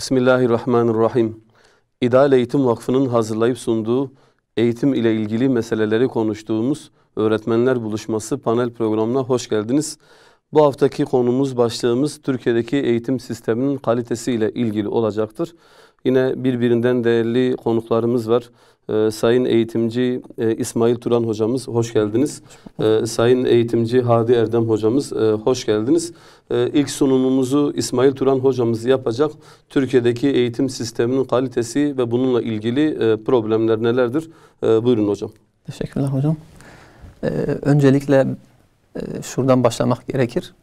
Bismillahirrahmanirrahim. İdeal Eğitim Vakfı'nın hazırlayıp sunduğu eğitim ile ilgili meseleleri konuştuğumuz Öğretmenler Buluşması panel programına hoş geldiniz. Bu haftaki konumuz, başlığımız Türkiye'deki eğitim sisteminin kalitesi ile ilgili olacaktır. Yine birbirinden değerli konuklarımız var. Ee, Sayın Eğitimci e, İsmail Turan hocamız hoş geldiniz. Ee, Sayın Eğitimci Hadi Erdem hocamız e, hoş geldiniz. Ee, ilk sunumumuzu İsmail Turan hocamız yapacak. Türkiye'deki eğitim sisteminin kalitesi ve bununla ilgili e, problemler nelerdir? E, buyurun hocam. Teşekkürler hocam. Ee, öncelikle e, şuradan başlamak gerekir.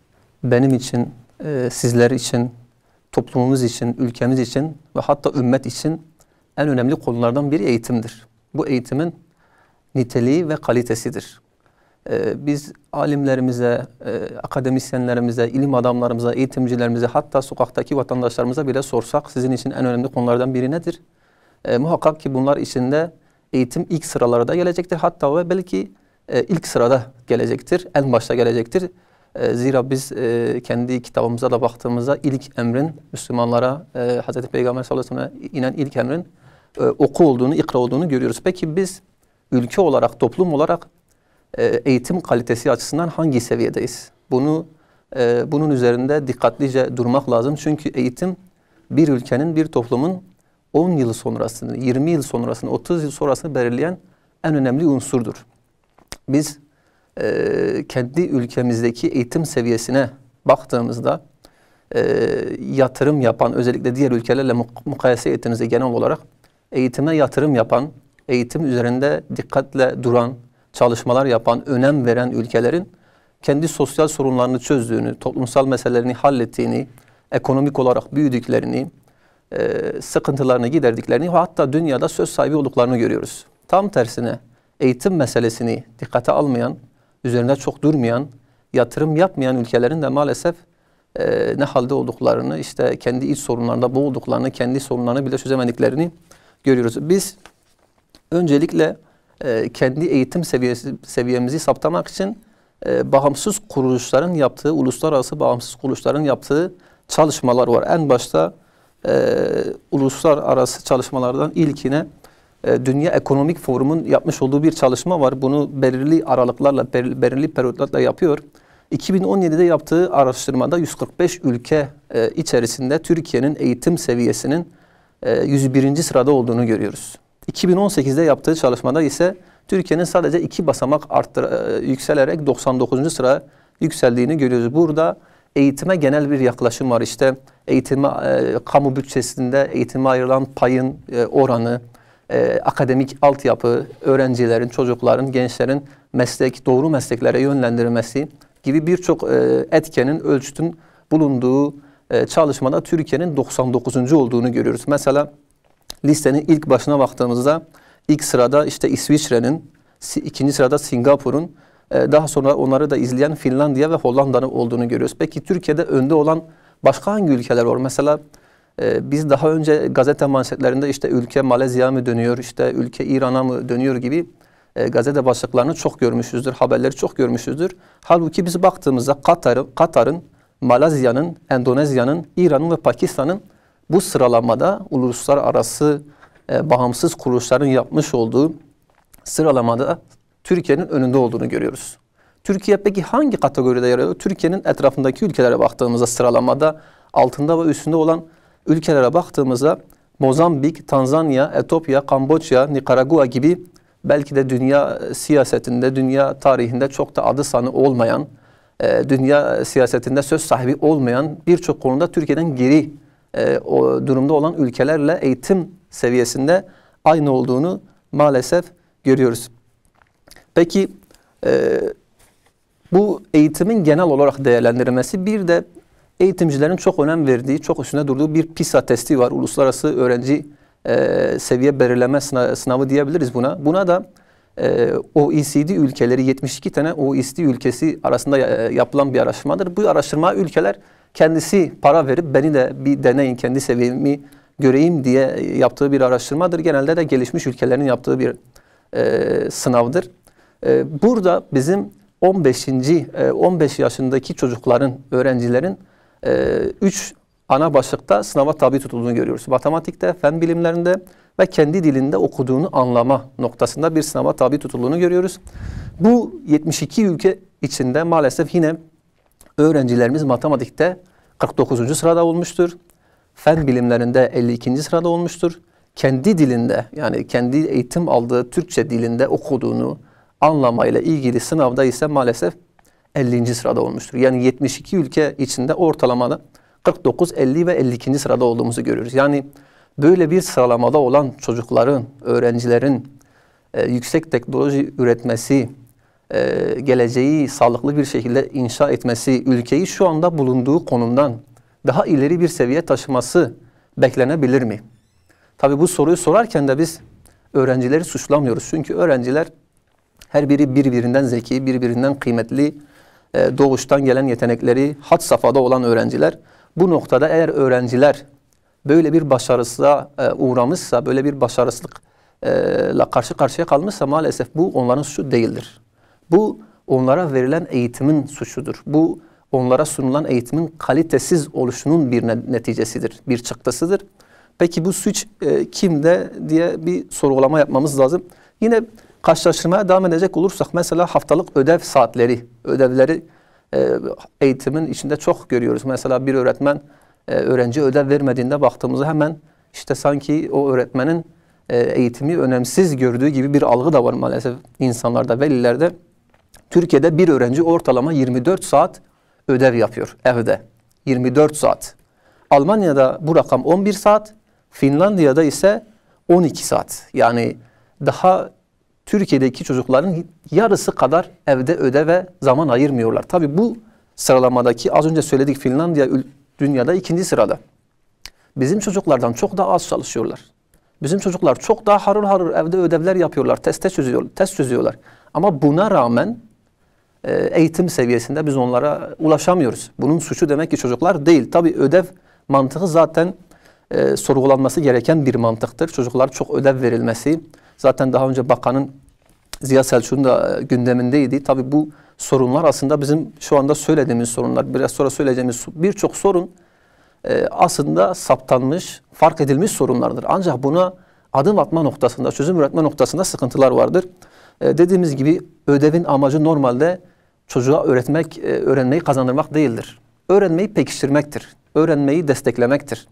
Benim için, e, sizler için toplumumuz için, ülkemiz için ve hatta ümmet için en önemli konulardan biri eğitimdir. Bu eğitimin niteliği ve kalitesidir. Ee, biz alimlerimize, e, akademisyenlerimize, ilim adamlarımıza, eğitimcilerimize hatta sokaktaki vatandaşlarımıza bile sorsak sizin için en önemli konulardan biri nedir? E, muhakkak ki bunlar içinde eğitim ilk sıralarda gelecektir. Hatta ve belki e, ilk sırada gelecektir, en başta gelecektir. E, zira biz e, kendi kitabımıza da baktığımızda ilk emrin Müslümanlara e, Hazreti Peygamber sallallahu aleyhi ve sellem'e inen ilk emrin oku olduğunu, ikra olduğunu görüyoruz. Peki biz ülke olarak, toplum olarak eğitim kalitesi açısından hangi seviyedeyiz? Bunu bunun üzerinde dikkatlice durmak lazım. Çünkü eğitim bir ülkenin, bir toplumun 10 yıl sonrasını, 20 yıl sonrasını, 30 yıl sonrasını belirleyen en önemli unsurdur. Biz e, kendi ülkemizdeki eğitim seviyesine baktığımızda e, yatırım yapan özellikle diğer ülkelerle mukayese ettiğinizde genel olarak eğitime yatırım yapan, eğitim üzerinde dikkatle duran, çalışmalar yapan, önem veren ülkelerin kendi sosyal sorunlarını çözdüğünü, toplumsal meselelerini hallettiğini, ekonomik olarak büyüdüklerini, e, sıkıntılarını giderdiklerini hatta dünyada söz sahibi olduklarını görüyoruz. Tam tersine eğitim meselesini dikkate almayan üzerinde çok durmayan, yatırım yapmayan ülkelerin de maalesef e, ne halde olduklarını, işte kendi iç sorunlarında boğulduklarını, kendi sorunlarını bile çözemediklerini görüyoruz. Biz öncelikle e, kendi eğitim seviyesi, seviyemizi saptamak için e, bağımsız kuruluşların yaptığı, uluslararası bağımsız kuruluşların yaptığı çalışmalar var. En başta e, uluslararası çalışmalardan ilkine e, Dünya Ekonomik Forum'un yapmış olduğu bir çalışma var. Bunu belirli aralıklarla, belirli periyotlarla yapıyor. 2017'de yaptığı araştırmada 145 ülke e, içerisinde Türkiye'nin eğitim seviyesinin 101. E, sırada olduğunu görüyoruz. 2018'de yaptığı çalışmada ise Türkiye'nin sadece iki basamak arttır, yükselerek 99. sıraya yükseldiğini görüyoruz. Burada eğitime genel bir yaklaşım var. İşte eğitime, e, kamu bütçesinde eğitime ayrılan payın e, oranı, e, akademik altyapı, öğrencilerin, çocukların, gençlerin meslek, doğru mesleklere yönlendirilmesi gibi birçok e, etkenin, ölçütün bulunduğu e, çalışmada Türkiye'nin 99. olduğunu görüyoruz. Mesela listenin ilk başına baktığımızda ilk sırada işte İsviçre'nin, ikinci sırada Singapur'un, e, daha sonra onları da izleyen Finlandiya ve Hollanda'nın olduğunu görüyoruz. Peki Türkiye'de önde olan başka hangi ülkeler var? Mesela e, biz daha önce gazete manşetlerinde işte ülke Malezya mı dönüyor, işte ülke İran'a mı dönüyor gibi e, gazete başlıklarını çok görmüşüzdür, haberleri çok görmüşüzdür. Halbuki biz baktığımızda Katar'ın, Katar'ın Malezya'nın, Endonezya'nın, İran'ın ve Pakistan'ın bu sıralamada uluslararası e, bağımsız kuruluşların yapmış olduğu sıralamada Türkiye'nin önünde olduğunu görüyoruz. Türkiye peki hangi kategoride yer alıyor? Türkiye'nin etrafındaki ülkelere baktığımızda sıralamada altında ve üstünde olan ülkelere baktığımızda Mozambik, Tanzanya, Etopya, Kamboçya, Nikaragua gibi belki de dünya siyasetinde, dünya tarihinde çok da adı sanı olmayan, e, dünya siyasetinde söz sahibi olmayan birçok konuda Türkiye'den geri e, o durumda olan ülkelerle eğitim seviyesinde aynı olduğunu maalesef görüyoruz. Peki e, bu eğitimin genel olarak değerlendirilmesi bir de eğitimcilerin çok önem verdiği, çok üstüne durduğu bir PISA testi var. Uluslararası öğrenci e, seviye belirleme sınavı diyebiliriz buna. Buna da e, OECD ülkeleri 72 tane OECD ülkesi arasında e, yapılan bir araştırmadır. Bu araştırma ülkeler kendisi para verip beni de bir deneyin kendi seviyemi göreyim diye e, yaptığı bir araştırmadır. Genelde de gelişmiş ülkelerin yaptığı bir e, sınavdır. E, burada bizim 15. E, 15 yaşındaki çocukların, öğrencilerin e, üç ana başlıkta sınava tabi tutulduğunu görüyoruz. Matematikte, fen bilimlerinde ve kendi dilinde okuduğunu anlama noktasında bir sınava tabi tutulduğunu görüyoruz. Bu 72 ülke içinde maalesef yine öğrencilerimiz matematikte 49. sırada olmuştur. Fen bilimlerinde 52. sırada olmuştur. Kendi dilinde yani kendi eğitim aldığı Türkçe dilinde okuduğunu anlamayla ilgili sınavda ise maalesef 50. sırada olmuştur. Yani 72 ülke içinde ortalamada 49, 50 ve 52. sırada olduğumuzu görüyoruz. Yani böyle bir sıralamada olan çocukların, öğrencilerin e, yüksek teknoloji üretmesi, e, geleceği sağlıklı bir şekilde inşa etmesi, ülkeyi şu anda bulunduğu konumdan daha ileri bir seviye taşıması beklenebilir mi? Tabi bu soruyu sorarken de biz öğrencileri suçlamıyoruz. Çünkü öğrenciler her biri birbirinden zeki, birbirinden kıymetli e, doğuştan gelen yetenekleri hat safhada olan öğrenciler bu noktada eğer öğrenciler böyle bir başarısızlığa e, uğramışsa, böyle bir başarısızlıkla e, karşı karşıya kalmışsa maalesef bu onların suçu değildir. Bu onlara verilen eğitimin suçudur. Bu onlara sunulan eğitimin kalitesiz oluşunun bir neticesidir, bir çıktısıdır. Peki bu suç e, kimde diye bir sorgulama yapmamız lazım. Yine karşılaştırmaya devam edecek olursak mesela haftalık ödev saatleri, ödevleri e, eğitimin içinde çok görüyoruz. Mesela bir öğretmen e, öğrenci ödev vermediğinde baktığımızda hemen işte sanki o öğretmenin e, eğitimi önemsiz gördüğü gibi bir algı da var maalesef insanlarda, velilerde. Türkiye'de bir öğrenci ortalama 24 saat ödev yapıyor evde. 24 saat. Almanya'da bu rakam 11 saat, Finlandiya'da ise 12 saat. Yani daha Türkiye'deki çocukların yarısı kadar evde ödeve zaman ayırmıyorlar. Tabii bu sıralamadaki az önce söyledik Finlandiya dünyada ikinci sırada. Bizim çocuklardan çok daha az çalışıyorlar. Bizim çocuklar çok daha harır harır evde ödevler yapıyorlar, teste çözüyor, test çözüyorlar. Ama buna rağmen e, eğitim seviyesinde biz onlara ulaşamıyoruz. Bunun suçu demek ki çocuklar değil. Tabii ödev mantığı zaten e, sorgulanması gereken bir mantıktır. Çocuklar çok ödev verilmesi, Zaten daha önce bakanın Ziya Selçuk'un da e, gündemindeydi. Tabi bu sorunlar aslında bizim şu anda söylediğimiz sorunlar. Biraz sonra söyleyeceğimiz birçok sorun e, aslında saptanmış, fark edilmiş sorunlardır. Ancak buna adım atma noktasında, çözüm üretme noktasında sıkıntılar vardır. E, dediğimiz gibi ödevin amacı normalde çocuğa öğretmek, e, öğrenmeyi kazandırmak değildir. Öğrenmeyi pekiştirmektir. Öğrenmeyi desteklemektir.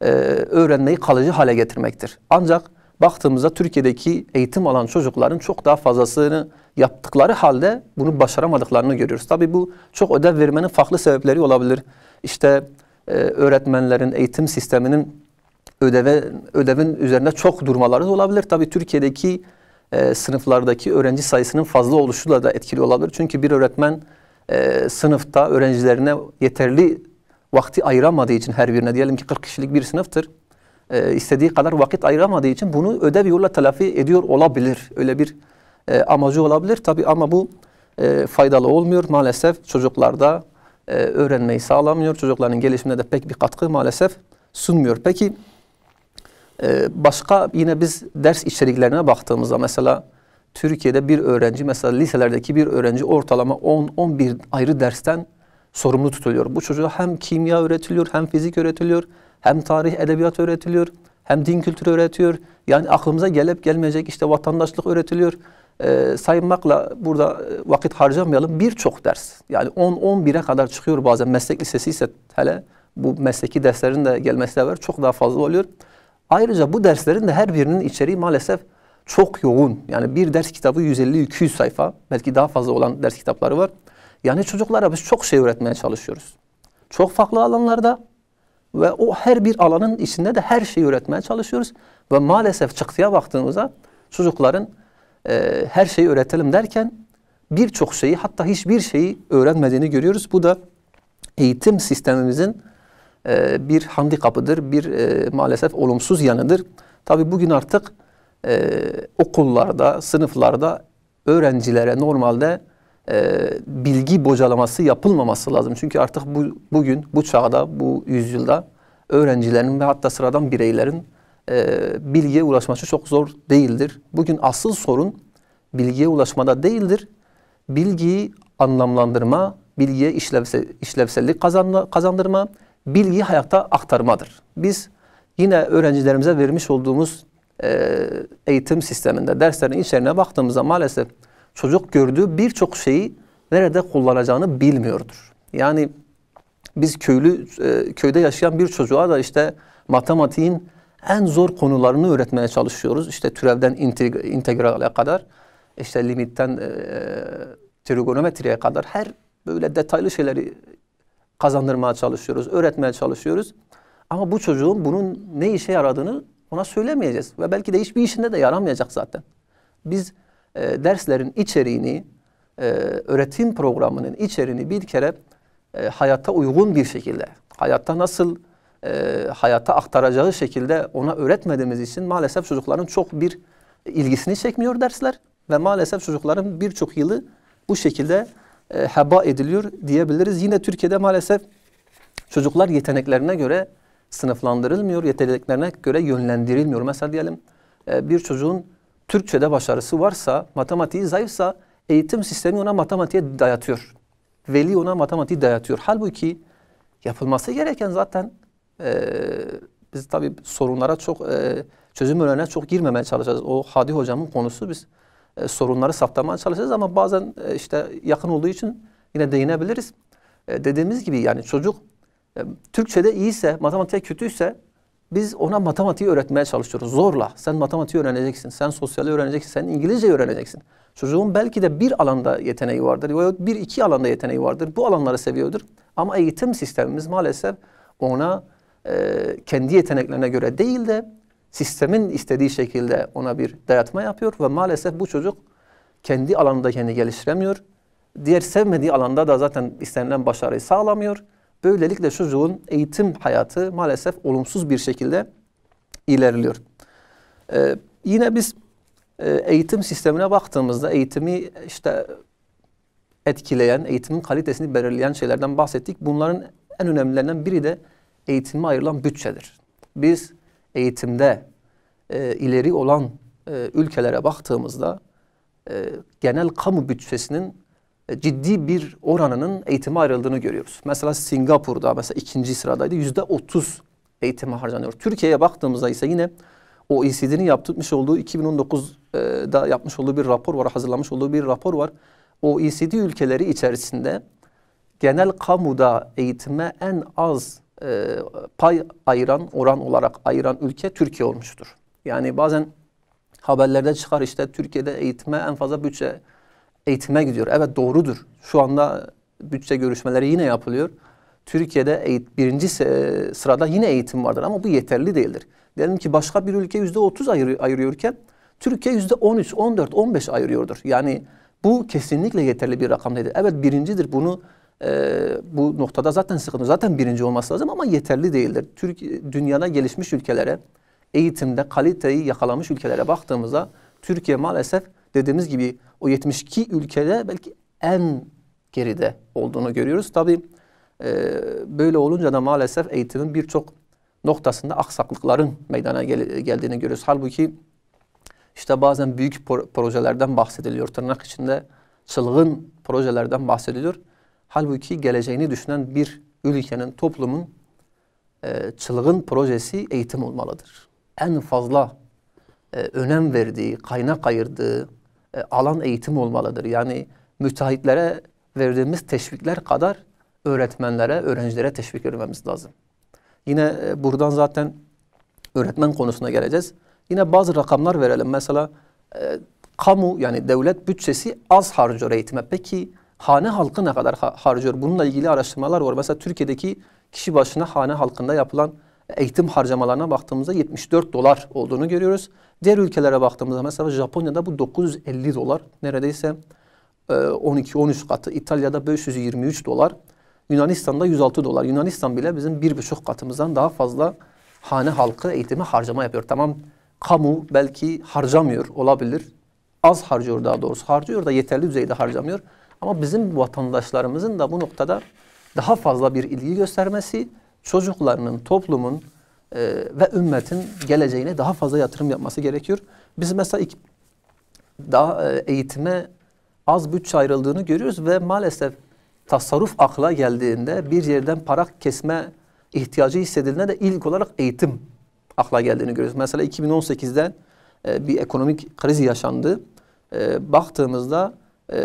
E, öğrenmeyi kalıcı hale getirmektir. Ancak baktığımızda Türkiye'deki eğitim alan çocukların çok daha fazlasını yaptıkları halde bunu başaramadıklarını görüyoruz. Tabii bu çok ödev vermenin farklı sebepleri olabilir. İşte e, öğretmenlerin, eğitim sisteminin ödeve, ödevin üzerinde çok durmaları da olabilir. Tabii Türkiye'deki e, sınıflardaki öğrenci sayısının fazla oluşuyla da etkili olabilir. Çünkü bir öğretmen e, sınıfta öğrencilerine yeterli vakti ayıramadığı için her birine diyelim ki 40 kişilik bir sınıftır e, istediği kadar vakit ayıramadığı için bunu ödev yolla telafi ediyor olabilir. Öyle bir e, amacı olabilir tabi ama bu e, faydalı olmuyor maalesef çocuklarda e, öğrenmeyi sağlamıyor. Çocukların gelişimine de pek bir katkı maalesef sunmuyor. Peki e, başka yine biz ders içeriklerine baktığımızda mesela Türkiye'de bir öğrenci mesela liselerdeki bir öğrenci ortalama 10-11 ayrı dersten sorumlu tutuluyor. Bu çocuğa hem kimya öğretiliyor hem fizik öğretiliyor hem tarih edebiyat öğretiliyor, hem din kültürü öğretiyor. Yani aklımıza gelip gelmeyecek işte vatandaşlık öğretiliyor. Ee, e, saymakla burada vakit harcamayalım. Birçok ders yani 10-11'e kadar çıkıyor bazen meslek lisesi ise hele bu mesleki derslerin de gelmesi de var çok daha fazla oluyor. Ayrıca bu derslerin de her birinin içeriği maalesef çok yoğun. Yani bir ders kitabı 150-200 sayfa belki daha fazla olan ders kitapları var. Yani çocuklara biz çok şey öğretmeye çalışıyoruz. Çok farklı alanlarda ve o her bir alanın içinde de her şeyi öğretmeye çalışıyoruz. Ve maalesef çıktıya baktığımızda çocukların e, her şeyi öğretelim derken birçok şeyi hatta hiçbir şeyi öğrenmediğini görüyoruz. Bu da eğitim sistemimizin e, bir handikapıdır, bir e, maalesef olumsuz yanıdır. Tabi bugün artık e, okullarda, sınıflarda öğrencilere normalde e, bilgi bocalaması yapılmaması lazım. Çünkü artık bu, bugün, bu çağda, bu yüzyılda öğrencilerin ve hatta sıradan bireylerin e, bilgiye ulaşması çok zor değildir. Bugün asıl sorun bilgiye ulaşmada değildir. Bilgiyi anlamlandırma, bilgiye işlevse, işlevsellik kazandırma, bilgiyi hayatta aktarmadır. Biz yine öğrencilerimize vermiş olduğumuz e, eğitim sisteminde derslerin içeriğine baktığımızda maalesef çocuk gördüğü birçok şeyi nerede kullanacağını bilmiyordur. Yani biz köylü e, köyde yaşayan bir çocuğa da işte matematiğin en zor konularını öğretmeye çalışıyoruz. İşte türevden integ integrale kadar, işte limitten e, trigonometriye kadar her böyle detaylı şeyleri kazandırmaya çalışıyoruz, öğretmeye çalışıyoruz. Ama bu çocuğun bunun ne işe yaradığını ona söylemeyeceğiz ve belki de hiçbir işinde de yaramayacak zaten. Biz e, derslerin içeriğini, e, öğretim programının içeriğini bir kere e, hayata uygun bir şekilde, hayatta nasıl e, hayata aktaracağı şekilde ona öğretmediğimiz için maalesef çocukların çok bir ilgisini çekmiyor dersler ve maalesef çocukların birçok yılı bu şekilde e, heba ediliyor diyebiliriz. Yine Türkiye'de maalesef çocuklar yeteneklerine göre sınıflandırılmıyor, yeteneklerine göre yönlendirilmiyor. Mesela diyelim e, bir çocuğun Türkçe'de başarısı varsa, matematiği zayıfsa eğitim sistemi ona matematiğe dayatıyor. Veli ona matematiği dayatıyor. Halbuki yapılması gereken zaten e, biz tabii sorunlara çok e, çözüm önüne çok girmemeye çalışacağız. O Hadi hocamın konusu biz e, sorunları saptamaya çalışacağız ama bazen e, işte yakın olduğu için yine değinebiliriz. E, dediğimiz gibi yani çocuk e, Türkçe'de iyiyse, matematiğe kötüyse biz ona matematiği öğretmeye çalışıyoruz zorla. Sen matematiği öğreneceksin, sen sosyali öğreneceksin, sen İngilizce öğreneceksin. Çocuğun belki de bir alanda yeteneği vardır veyahut bir iki alanda yeteneği vardır. Bu alanları seviyordur. Ama eğitim sistemimiz maalesef ona e, kendi yeteneklerine göre değil de sistemin istediği şekilde ona bir dayatma yapıyor ve maalesef bu çocuk kendi alanda kendini geliştiremiyor. Diğer sevmediği alanda da zaten istenilen başarıyı sağlamıyor. Böylelikle çocuğun eğitim hayatı maalesef olumsuz bir şekilde ilerliyor. Ee, yine biz e, eğitim sistemine baktığımızda eğitimi işte etkileyen, eğitimin kalitesini belirleyen şeylerden bahsettik. Bunların en önemlilerinden biri de eğitime ayrılan bütçedir. Biz eğitimde e, ileri olan e, ülkelere baktığımızda e, genel kamu bütçesinin ciddi bir oranının eğitime ayrıldığını görüyoruz. Mesela Singapur'da mesela ikinci sıradaydı yüzde otuz eğitime harcanıyor. Türkiye'ye baktığımızda ise yine OECD'nin yaptırmış olduğu 2019'da yapmış olduğu bir rapor var, hazırlamış olduğu bir rapor var. OECD ülkeleri içerisinde genel kamuda eğitime en az e, pay ayıran, oran olarak ayıran ülke Türkiye olmuştur. Yani bazen haberlerde çıkar işte Türkiye'de eğitime en fazla bütçe eğitime gidiyor. Evet doğrudur. Şu anda bütçe görüşmeleri yine yapılıyor. Türkiye'de birinci sırada yine eğitim vardır ama bu yeterli değildir. Diyelim ki başka bir ülke yüzde otuz ayırıyorken Türkiye yüzde on üç, on dört, on beş ayırıyordur. Yani bu kesinlikle yeterli bir rakam değil. Evet birincidir bunu e, bu noktada zaten sıkıntı. Zaten birinci olması lazım ama yeterli değildir. Türkiye, dünyada gelişmiş ülkelere eğitimde kaliteyi yakalamış ülkelere baktığımızda Türkiye maalesef dediğimiz gibi o 72 ülkede belki en geride olduğunu görüyoruz. Tabi e, böyle olunca da maalesef eğitimin birçok noktasında aksaklıkların meydana gel- geldiğini görüyoruz. Halbuki işte bazen büyük projelerden bahsediliyor. Tırnak içinde çılgın projelerden bahsediliyor. Halbuki geleceğini düşünen bir ülkenin, toplumun e, çılgın projesi eğitim olmalıdır. En fazla e, önem verdiği, kaynak ayırdığı, e, alan eğitim olmalıdır. Yani müteahhitlere verdiğimiz teşvikler kadar öğretmenlere, öğrencilere teşvik vermemiz lazım. Yine e, buradan zaten öğretmen konusuna geleceğiz. Yine bazı rakamlar verelim. Mesela e, kamu yani devlet bütçesi az harcıyor eğitime. Peki hane halkı ne kadar harcıyor? Bununla ilgili araştırmalar var. Mesela Türkiye'deki kişi başına hane halkında yapılan eğitim harcamalarına baktığımızda 74 dolar olduğunu görüyoruz. Diğer ülkelere baktığımızda mesela Japonya'da bu 950 dolar neredeyse 12-13 e, katı. İtalya'da 523 dolar. Yunanistan'da 106 dolar. Yunanistan bile bizim 1,5 katımızdan daha fazla hane halkı eğitime harcama yapıyor. Tamam kamu belki harcamıyor olabilir. Az harcıyor daha doğrusu. Harcıyor da yeterli düzeyde harcamıyor. Ama bizim vatandaşlarımızın da bu noktada daha fazla bir ilgi göstermesi çocuklarının, toplumun e, ve ümmetin geleceğine daha fazla yatırım yapması gerekiyor. Biz mesela ilk, daha e, eğitime az bütçe ayrıldığını görüyoruz ve maalesef tasarruf akla geldiğinde bir yerden para kesme ihtiyacı hissedildiğinde de ilk olarak eğitim akla geldiğini görüyoruz. Mesela 2018'den e, bir ekonomik kriz yaşandı. E, baktığımızda e,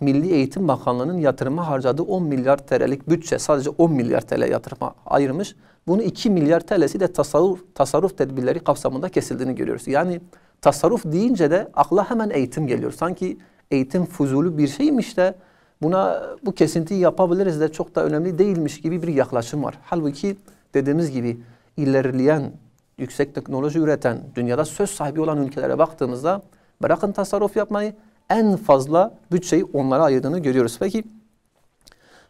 Milli Eğitim Bakanlığı'nın yatırıma harcadığı 10 milyar TL'lik bütçe sadece 10 milyar TL yatırıma ayırmış. Bunu 2 milyar TL'si de tasarruf, tasarruf tedbirleri kapsamında kesildiğini görüyoruz. Yani tasarruf deyince de akla hemen eğitim geliyor. Sanki eğitim fuzulu bir şeymiş de buna bu kesintiyi yapabiliriz de çok da önemli değilmiş gibi bir yaklaşım var. Halbuki dediğimiz gibi ilerleyen, yüksek teknoloji üreten, dünyada söz sahibi olan ülkelere baktığımızda bırakın tasarruf yapmayı, en fazla bütçeyi onlara ayırdığını görüyoruz. Peki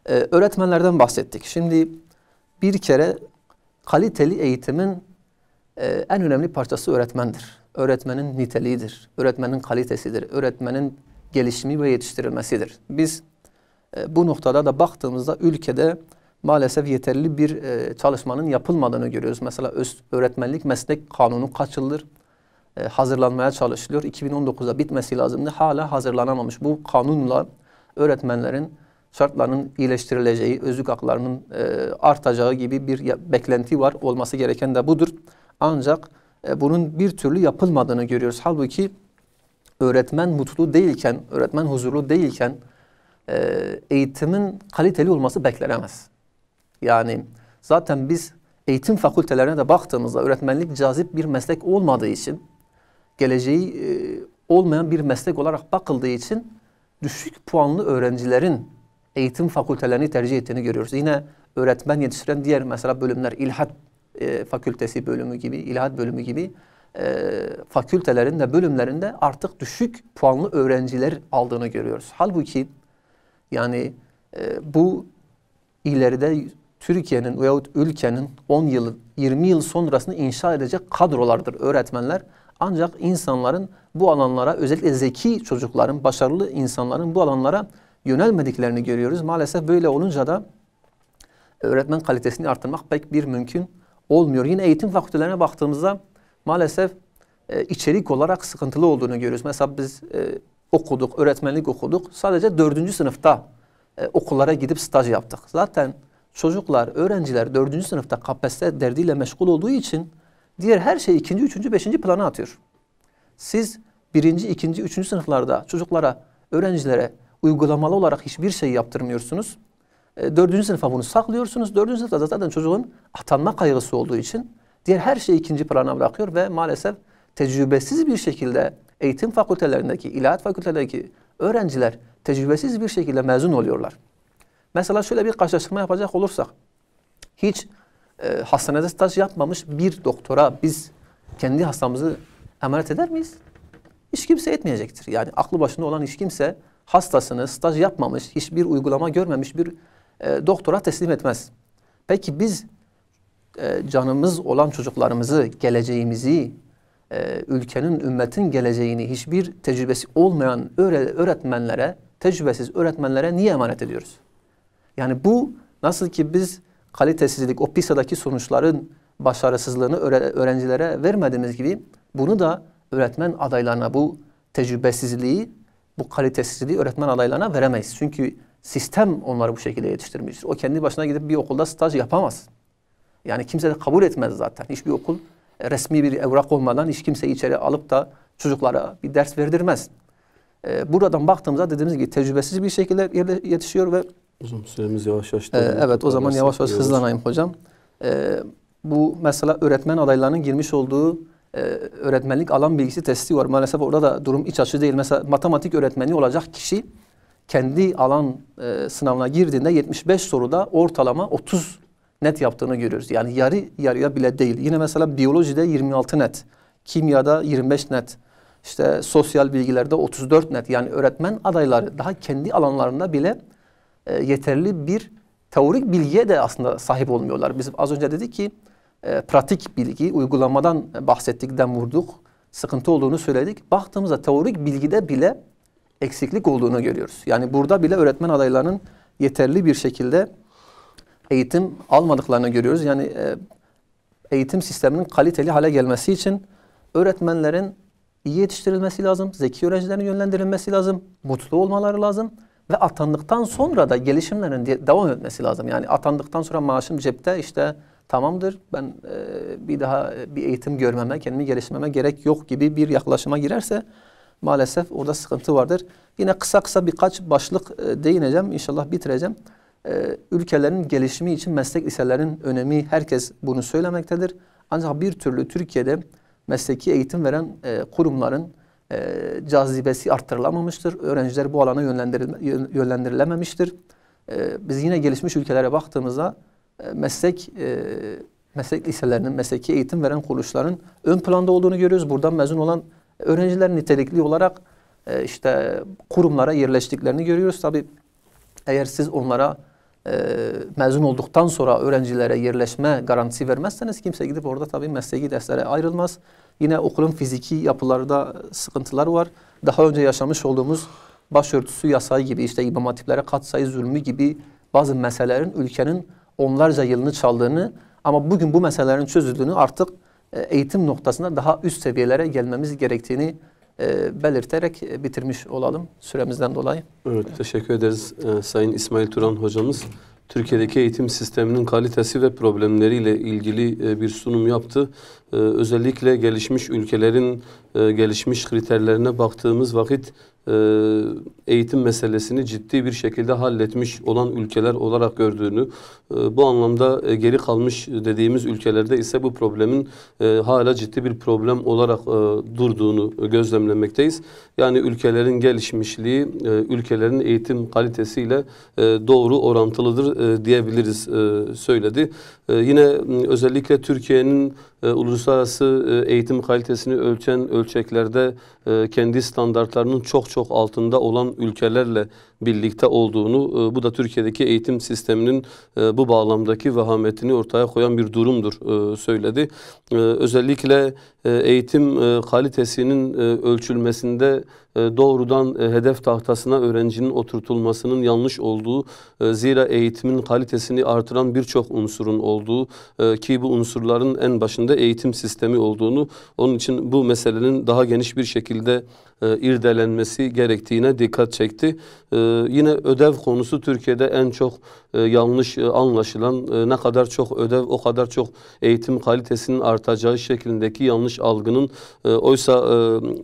e, öğretmenlerden bahsettik. Şimdi bir kere kaliteli eğitimin e, en önemli parçası öğretmendir. Öğretmenin niteliğidir, öğretmenin kalitesidir, öğretmenin gelişimi ve yetiştirilmesidir. Biz e, bu noktada da baktığımızda ülkede maalesef yeterli bir e, çalışmanın yapılmadığını görüyoruz. Mesela öğretmenlik meslek kanunu kaç yıldır? E, hazırlanmaya çalışılıyor. 2019'da bitmesi lazımdı. Hala hazırlanamamış. Bu kanunla öğretmenlerin şartlarının iyileştirileceği, özlük haklarının e, artacağı gibi bir beklenti var. Olması gereken de budur. Ancak e, bunun bir türlü yapılmadığını görüyoruz. Halbuki öğretmen mutlu değilken, öğretmen huzurlu değilken e, eğitimin kaliteli olması beklenemez. Yani zaten biz eğitim fakültelerine de baktığımızda öğretmenlik cazip bir meslek olmadığı için geleceği e, olmayan bir meslek olarak bakıldığı için düşük puanlı öğrencilerin eğitim fakültelerini tercih ettiğini görüyoruz. Yine öğretmen yetiştiren diğer mesela bölümler ilhat e, fakültesi bölümü gibi, ilhat bölümü gibi e, fakültelerin de bölümlerinde artık düşük puanlı öğrenciler aldığını görüyoruz. Halbuki yani e, bu ileride Türkiye'nin veyahut ülkenin 10 yıl, 20 yıl sonrasını inşa edecek kadrolardır öğretmenler. Ancak insanların bu alanlara özellikle zeki çocukların, başarılı insanların bu alanlara yönelmediklerini görüyoruz. Maalesef böyle olunca da öğretmen kalitesini artırmak pek bir mümkün olmuyor. Yine eğitim fakültelerine baktığımızda maalesef e, içerik olarak sıkıntılı olduğunu görüyoruz. Mesela biz e, okuduk, öğretmenlik okuduk. Sadece dördüncü sınıfta e, okullara gidip staj yaptık. Zaten çocuklar, öğrenciler dördüncü sınıfta kapasite derdiyle meşgul olduğu için Diğer her şeyi ikinci, üçüncü, beşinci plana atıyor. Siz birinci, ikinci, üçüncü sınıflarda çocuklara, öğrencilere uygulamalı olarak hiçbir şey yaptırmıyorsunuz. E, dördüncü sınıfa bunu saklıyorsunuz. Dördüncü sınıfta zaten çocuğun atanma kaygısı olduğu için diğer her şeyi ikinci plana bırakıyor ve maalesef tecrübesiz bir şekilde eğitim fakültelerindeki, ilahiyat fakültelerindeki öğrenciler tecrübesiz bir şekilde mezun oluyorlar. Mesela şöyle bir karşılaştırma yapacak olursak, hiç e, hastanede staj yapmamış bir doktora biz kendi hastamızı emanet eder miyiz? Hiç kimse etmeyecektir. Yani aklı başında olan hiç kimse hastasını staj yapmamış, hiçbir uygulama görmemiş bir e, doktora teslim etmez. Peki biz e, canımız olan çocuklarımızı, geleceğimizi, e, ülkenin, ümmetin geleceğini hiçbir tecrübesi olmayan öğretmenlere, tecrübesiz öğretmenlere niye emanet ediyoruz? Yani bu nasıl ki biz kalitesizlik, o PISA'daki sonuçların başarısızlığını öğrencilere vermediğimiz gibi bunu da öğretmen adaylarına bu tecrübesizliği, bu kalitesizliği öğretmen adaylarına veremeyiz. Çünkü sistem onları bu şekilde yetiştirmiştir. O kendi başına gidip bir okulda staj yapamaz. Yani kimse de kabul etmez zaten. Hiçbir okul resmi bir evrak olmadan hiç kimse içeri alıp da çocuklara bir ders verdirmez. Ee, buradan baktığımızda dediğimiz gibi tecrübesiz bir şekilde yetişiyor ve uzun süremiz yavaş yavaş. Ee, evet o zaman yavaş yavaş hızlanayım hocam. Ee, bu mesela öğretmen adaylarının girmiş olduğu e, öğretmenlik alan bilgisi testi var. Maalesef orada da durum iç açıcı değil. Mesela matematik öğretmeni olacak kişi kendi alan e, sınavına girdiğinde 75 soruda ortalama 30 net yaptığını görüyoruz. Yani yarı yarıya bile değil. Yine mesela biyolojide 26 net, kimyada 25 net, işte sosyal bilgilerde 34 net. Yani öğretmen adayları daha kendi alanlarında bile e, yeterli bir teorik bilgiye de aslında sahip olmuyorlar. Biz az önce dedik ki e, pratik bilgi, uygulamadan bahsettikten vurduk. Sıkıntı olduğunu söyledik. Baktığımızda teorik bilgide bile eksiklik olduğunu görüyoruz. Yani burada bile öğretmen adaylarının yeterli bir şekilde eğitim almadıklarını görüyoruz. Yani e, eğitim sisteminin kaliteli hale gelmesi için öğretmenlerin iyi yetiştirilmesi lazım, zeki öğrencilerin yönlendirilmesi lazım, mutlu olmaları lazım. Ve atandıktan sonra da gelişimlerin devam etmesi lazım. Yani atandıktan sonra maaşım cepte işte tamamdır ben e, bir daha e, bir eğitim görmeme, kendimi gelişmeme gerek yok gibi bir yaklaşıma girerse maalesef orada sıkıntı vardır. Yine kısa kısa birkaç başlık e, değineceğim inşallah bitireceğim. E, ülkelerin gelişimi için meslek liselerinin önemi herkes bunu söylemektedir. Ancak bir türlü Türkiye'de mesleki eğitim veren e, kurumların e, cazibesi arttırılamamıştır. Öğrenciler bu alana yönlendirilememiştir. E, biz yine gelişmiş ülkelere baktığımızda e, meslek e, meslek liselerinin, mesleki eğitim veren kuruluşların ön planda olduğunu görüyoruz. Buradan mezun olan öğrenciler nitelikli olarak e, işte kurumlara yerleştiklerini görüyoruz. Tabi eğer siz onlara e, mezun olduktan sonra öğrencilere yerleşme garantisi vermezseniz kimse gidip orada tabii mesleki derslere ayrılmaz. Yine okulun fiziki yapılarda sıkıntılar var. Daha önce yaşamış olduğumuz başörtüsü yasağı gibi işte imam hatiplere katsayı zulmü gibi bazı meselelerin ülkenin onlarca yılını çaldığını ama bugün bu meselelerin çözüldüğünü artık e, eğitim noktasında daha üst seviyelere gelmemiz gerektiğini e, belirterek e, bitirmiş olalım süremizden dolayı. Evet, teşekkür ederiz e, Sayın İsmail Turan hocamız. Türkiye'deki eğitim sisteminin kalitesi ve problemleriyle ilgili e, bir sunum yaptı. E, özellikle gelişmiş ülkelerin gelişmiş kriterlerine baktığımız vakit e, eğitim meselesini ciddi bir şekilde halletmiş olan ülkeler olarak gördüğünü, e, bu anlamda e, geri kalmış dediğimiz ülkelerde ise bu problemin hala ciddi bir problem olarak durduğunu gözlemlemekteyiz. Yani ülkelerin gelişmişliği, ülkelerin eğitim kalitesiyle doğru orantılıdır diyebiliriz söyledi. Ee, yine özellikle Türkiye'nin e, uluslararası e, eğitim kalitesini ölçen ölçeklerde e, kendi standartlarının çok çok altında olan ülkelerle birlikte olduğunu e, bu da Türkiye'deki eğitim sisteminin e, bu bağlamdaki vehametini ortaya koyan bir durumdur e, söyledi. Özellikle eğitim kalitesinin ölçülmesinde doğrudan hedef tahtasına öğrencinin oturtulmasının yanlış olduğu zira eğitimin kalitesini artıran birçok unsurun olduğu ki bu unsurların en başında eğitim sistemi olduğunu onun için bu meselenin daha geniş bir şekilde e, irdelenmesi gerektiğine dikkat çekti. E, yine ödev konusu Türkiye'de en çok e, yanlış e, anlaşılan e, ne kadar çok ödev o kadar çok eğitim kalitesinin artacağı şeklindeki yanlış algının e, oysa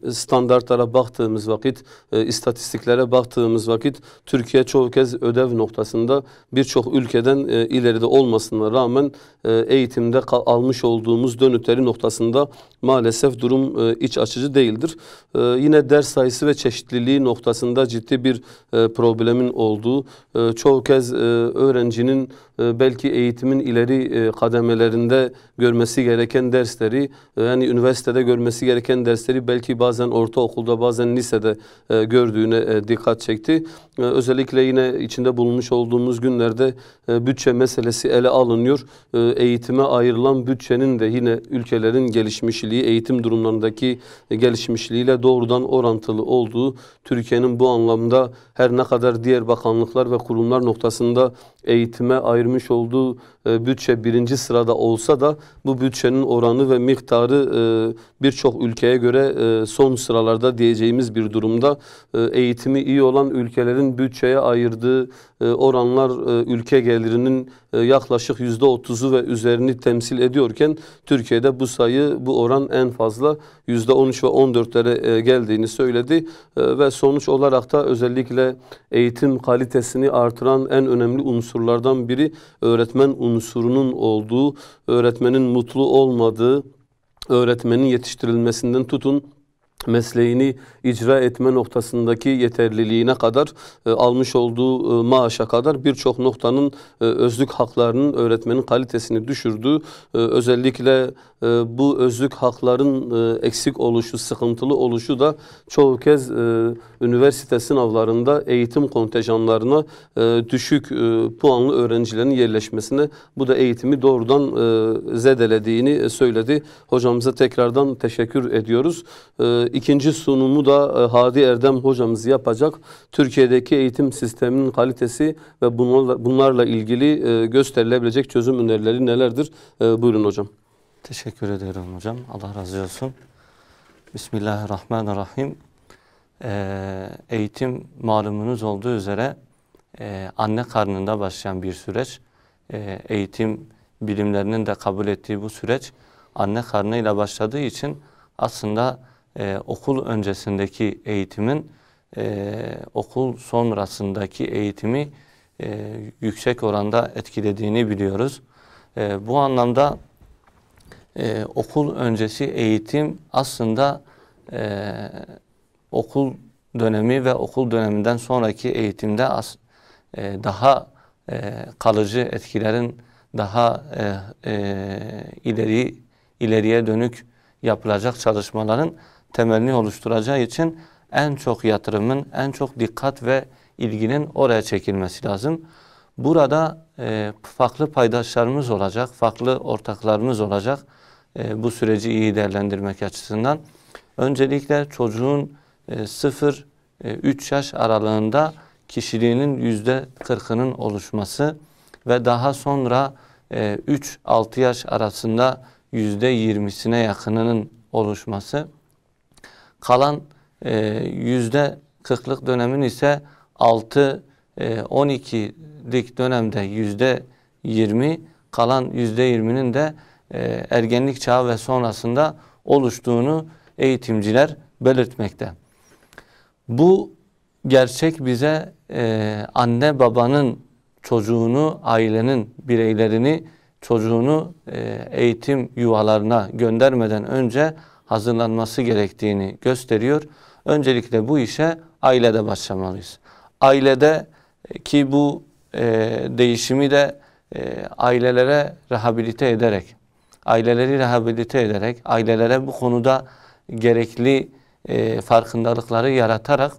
e, standartlara baktığımız vakit e, istatistiklere baktığımız vakit Türkiye çoğu kez ödev noktasında birçok ülkeden e, ileride olmasına rağmen e, eğitimde almış olduğumuz dönütleri noktasında maalesef durum e, iç açıcı değildir. E, yine ders sayısı ve çeşitliliği noktasında ciddi bir e, problemin olduğu, e, çoğu kez e, öğrencinin e, belki eğitimin ileri e, kademelerinde görmesi gereken dersleri e, yani üniversitede görmesi gereken dersleri belki bazen ortaokulda bazen lisede gördüğüne dikkat çekti. Özellikle yine içinde bulunmuş olduğumuz günlerde bütçe meselesi ele alınıyor. Eğitime ayrılan bütçenin de yine ülkelerin gelişmişliği, eğitim durumlarındaki gelişmişliğiyle doğrudan orantılı olduğu Türkiye'nin bu anlamda her ne kadar diğer bakanlıklar ve kurumlar noktasında eğitime ayırma ayırmış olduğu e, bütçe birinci sırada olsa da bu bütçenin oranı ve miktarı e, birçok ülkeye göre e, son sıralarda diyeceğimiz bir durumda. E, eğitimi iyi olan ülkelerin bütçeye ayırdığı e, oranlar e, ülke gelirinin e, yaklaşık yüzde otuzu ve üzerini temsil ediyorken Türkiye'de bu sayı bu oran en fazla yüzde on üç ve on dörtlere geldiğini söyledi ve sonuç olarak da özellikle eğitim kalitesini artıran en önemli unsurlardan biri öğretmen unsurunun olduğu, öğretmenin mutlu olmadığı, öğretmenin yetiştirilmesinden tutun mesleğini icra etme noktasındaki yeterliliğine kadar e, almış olduğu e, maaşa kadar birçok noktanın e, özlük haklarının öğretmenin kalitesini düşürdüğü e, özellikle e, bu özlük hakların e, eksik oluşu, sıkıntılı oluşu da çoğu kez e, üniversite sınavlarında eğitim kontenjanlarına e, düşük e, puanlı öğrencilerin yerleşmesine bu da eğitimi doğrudan e, zedelediğini söyledi. Hocamıza tekrardan teşekkür ediyoruz. E, ikinci sunumu da e, Hadi Erdem hocamız yapacak. Türkiye'deki eğitim sisteminin kalitesi ve bunlarla, bunlarla ilgili e, gösterilebilecek çözüm önerileri nelerdir? E, buyurun hocam. Teşekkür ederim hocam. Allah razı olsun. Bismillahirrahmanirrahim. E, eğitim malumunuz olduğu üzere e, anne karnında başlayan bir süreç. E, eğitim bilimlerinin de kabul ettiği bu süreç anne karnıyla başladığı için aslında e, okul öncesindeki eğitimin e, okul sonrasındaki eğitimi e, yüksek oranda etkilediğini biliyoruz. E, bu anlamda e, okul öncesi eğitim aslında e, okul dönemi ve okul döneminden sonraki eğitimde as, e, daha e, kalıcı etkilerin daha e, e, ileri ileriye dönük yapılacak çalışmaların temelini oluşturacağı için en çok yatırımın, en çok dikkat ve ilginin oraya çekilmesi lazım. Burada e, farklı paydaşlarımız olacak, farklı ortaklarımız olacak e, bu süreci iyi değerlendirmek açısından. Öncelikle çocuğun e, 0-3 e, yaş aralığında kişiliğinin yüzde %40'ının oluşması ve daha sonra e, 3-6 yaş arasında yüzde %20'sine yakınının oluşması Kalan e, yüzde kırklık dönemin ise 6 12'lik e, dönemde yüzde 20 kalan yüzde 20'nin de e, ergenlik çağı ve sonrasında oluştuğunu eğitimciler belirtmekte. Bu gerçek bize anne babanın çocuğunu, ailenin bireylerini, çocuğunu eğitim yuvalarına göndermeden önce hazırlanması gerektiğini gösteriyor. Öncelikle bu işe ailede başlamalıyız. Ailede e, ki bu e, değişimi de e, ailelere rehabilite ederek, aileleri rehabilite ederek, ailelere bu konuda gerekli e, farkındalıkları yaratarak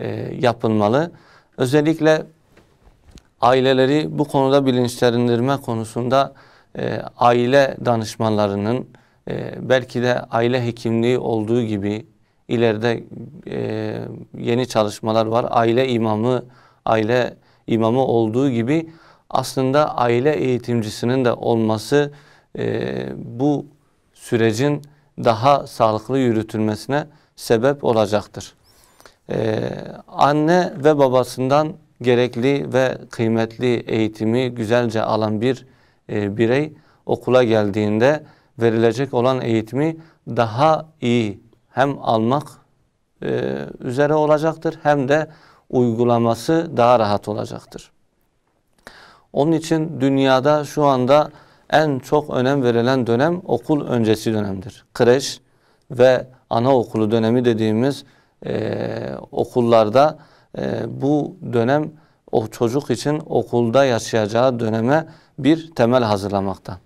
e, yapılmalı. Özellikle aileleri bu konuda bilinçlendirme konusunda e, aile danışmanlarının, e, belki de aile hekimliği olduğu gibi ileride e, yeni çalışmalar var. Aile imamı, aile imamı olduğu gibi aslında aile eğitimcisinin de olması e, bu sürecin daha sağlıklı yürütülmesine sebep olacaktır. E, anne ve babasından gerekli ve kıymetli eğitimi güzelce alan bir e, birey okula geldiğinde verilecek olan eğitimi daha iyi hem almak e, üzere olacaktır hem de uygulaması daha rahat olacaktır. Onun için dünyada şu anda en çok önem verilen dönem okul öncesi dönemdir. Kreş ve anaokulu dönemi dediğimiz e, okullarda e, bu dönem o çocuk için okulda yaşayacağı döneme bir temel hazırlamaktan.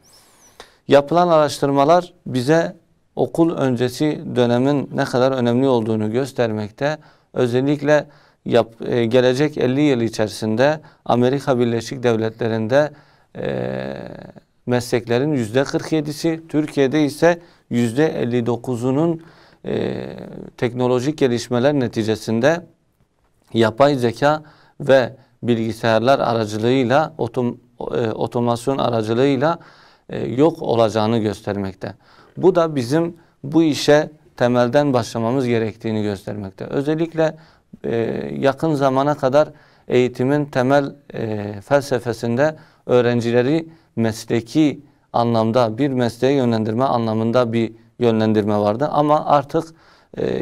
Yapılan araştırmalar bize okul öncesi dönemin ne kadar önemli olduğunu göstermekte. Özellikle yap, e, gelecek 50 yıl içerisinde Amerika Birleşik Devletleri'nde e, mesleklerin %47'si, Türkiye'de ise %59'unun e, teknolojik gelişmeler neticesinde yapay zeka ve bilgisayarlar aracılığıyla, otom, e, otomasyon aracılığıyla e, yok olacağını göstermekte. Bu da bizim bu işe temelden başlamamız gerektiğini göstermekte. Özellikle e, yakın zamana kadar eğitimin temel e, felsefesinde öğrencileri mesleki anlamda bir mesleğe yönlendirme anlamında bir yönlendirme vardı. Ama artık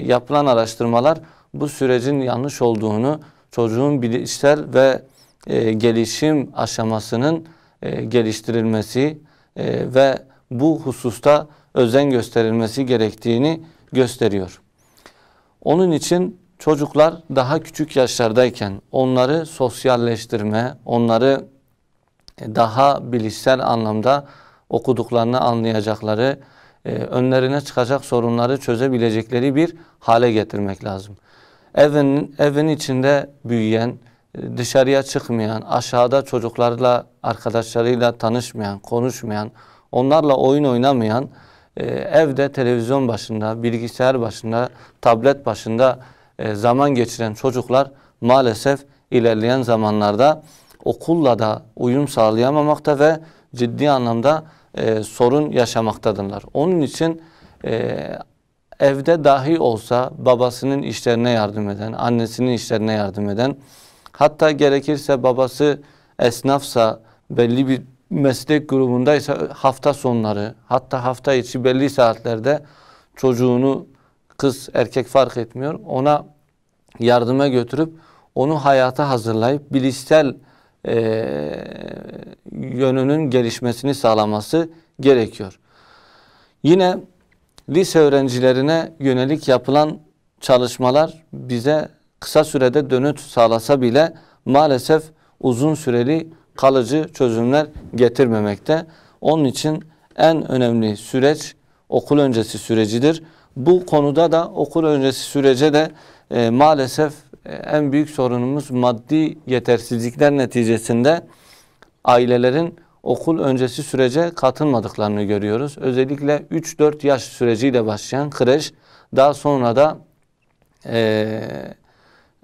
yapılan araştırmalar bu sürecin yanlış olduğunu, çocuğun bilişsel ve e, gelişim aşamasının e, geliştirilmesi, e, ve bu hususta özen gösterilmesi gerektiğini gösteriyor. Onun için çocuklar daha küçük yaşlardayken onları sosyalleştirme, onları e, daha bilişsel anlamda okuduklarını anlayacakları, e, önlerine çıkacak sorunları çözebilecekleri bir hale getirmek lazım. Evin, evin içinde büyüyen, dışarıya çıkmayan, aşağıda çocuklarla, arkadaşlarıyla tanışmayan, konuşmayan, onlarla oyun oynamayan, e, evde televizyon başında, bilgisayar başında, tablet başında e, zaman geçiren çocuklar maalesef ilerleyen zamanlarda okulla da uyum sağlayamamakta ve ciddi anlamda e, sorun yaşamaktadırlar. Onun için evde dahi olsa babasının işlerine yardım eden, annesinin işlerine yardım eden, hatta gerekirse babası esnafsa belli bir meslek grubundaysa hafta sonları hatta hafta içi belli saatlerde çocuğunu kız erkek fark etmiyor ona yardıma götürüp onu hayata hazırlayıp bilişsel e, yönünün gelişmesini sağlaması gerekiyor. Yine lise öğrencilerine yönelik yapılan çalışmalar bize kısa sürede dönüt sağlasa bile maalesef uzun süreli kalıcı çözümler getirmemekte. Onun için en önemli süreç okul öncesi sürecidir. Bu konuda da okul öncesi sürece de e, maalesef e, en büyük sorunumuz maddi yetersizlikler neticesinde ailelerin okul öncesi sürece katılmadıklarını görüyoruz. Özellikle 3-4 yaş süreciyle başlayan kreş daha sonra da e,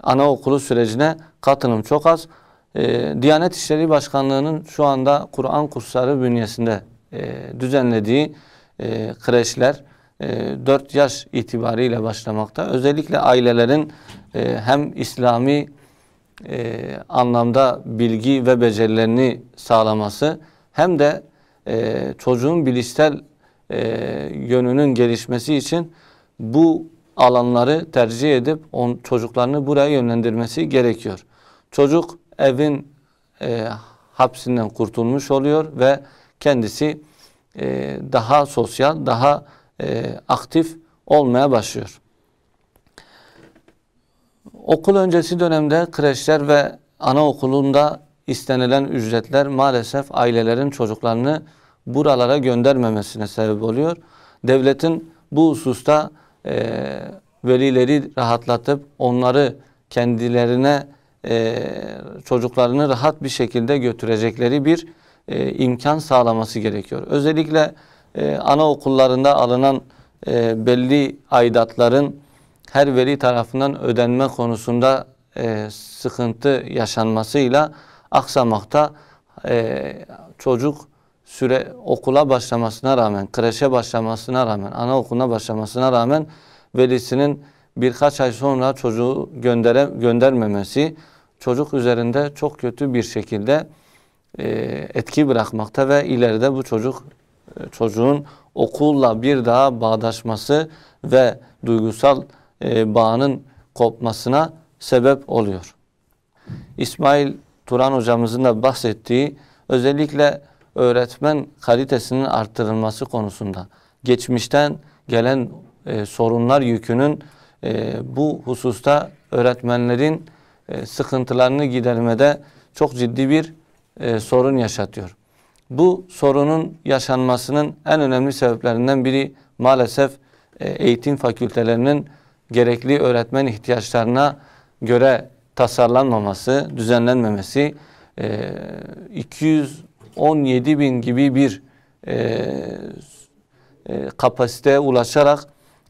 anaokulu sürecine katılım çok az. E, Diyanet İşleri Başkanlığı'nın şu anda Kur'an kursları bünyesinde e, düzenlediği e, kreşler e, 4 yaş itibariyle başlamakta. Özellikle ailelerin e, hem İslami e, anlamda bilgi ve becerilerini sağlaması hem de e, çocuğun bilişsel e, yönünün gelişmesi için bu alanları tercih edip on, çocuklarını buraya yönlendirmesi gerekiyor. Çocuk evin e, hapsinden kurtulmuş oluyor ve kendisi e, daha sosyal, daha e, aktif olmaya başlıyor. Okul öncesi dönemde kreşler ve anaokulunda istenilen ücretler maalesef ailelerin çocuklarını buralara göndermemesine sebep oluyor. Devletin bu hususta e, velileri rahatlatıp onları kendilerine e, çocuklarını rahat bir şekilde götürecekleri bir e, imkan sağlaması gerekiyor. Özellikle e, anaokullarında alınan e, belli aidatların her veli tarafından ödenme konusunda e, sıkıntı yaşanmasıyla aksamakta e, çocuk süre okula başlamasına rağmen, kreşe başlamasına rağmen, anaokuluna başlamasına rağmen velisinin birkaç ay sonra çocuğu göndere, göndermemesi çocuk üzerinde çok kötü bir şekilde e, etki bırakmakta ve ileride bu çocuk e, çocuğun okulla bir daha bağdaşması ve duygusal e, bağının kopmasına sebep oluyor. İsmail Turan hocamızın da bahsettiği özellikle öğretmen kalitesinin arttırılması konusunda geçmişten gelen e, sorunlar yükünün e, bu hususta öğretmenlerin e, sıkıntılarını gidermede çok ciddi bir e, sorun yaşatıyor. Bu sorunun yaşanmasının en önemli sebeplerinden biri maalesef e, eğitim fakültelerinin gerekli öğretmen ihtiyaçlarına göre tasarlanmaması, düzenlenmemesi, e, 200 17 bin gibi bir e, e, kapasiteye ulaşarak